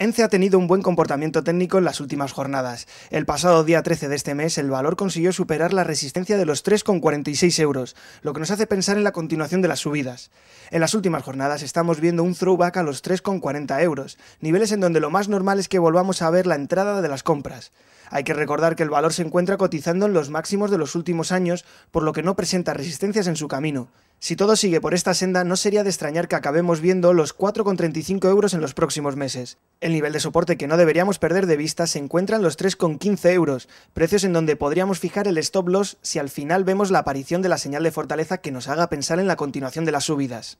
ENCE ha tenido un buen comportamiento técnico en las últimas jornadas. El pasado día 13 de este mes, el valor consiguió superar la resistencia de los 3,46 euros, lo que nos hace pensar en la continuación de las subidas. En las últimas jornadas estamos viendo un throwback a los 3,40 euros, niveles en donde lo más normal es que volvamos a ver la entrada de las compras. Hay que recordar que el valor se encuentra cotizando en los máximos de los últimos años, por lo que no presenta resistencias en su camino. Si todo sigue por esta senda, no sería de extrañar que acabemos viendo los 4,35 euros en los próximos meses. El nivel de soporte que no deberíamos perder de vista se encuentra en los 3,15 euros, precios en donde podríamos fijar el stop loss si al final vemos la aparición de la señal de fortaleza que nos haga pensar en la continuación de las subidas.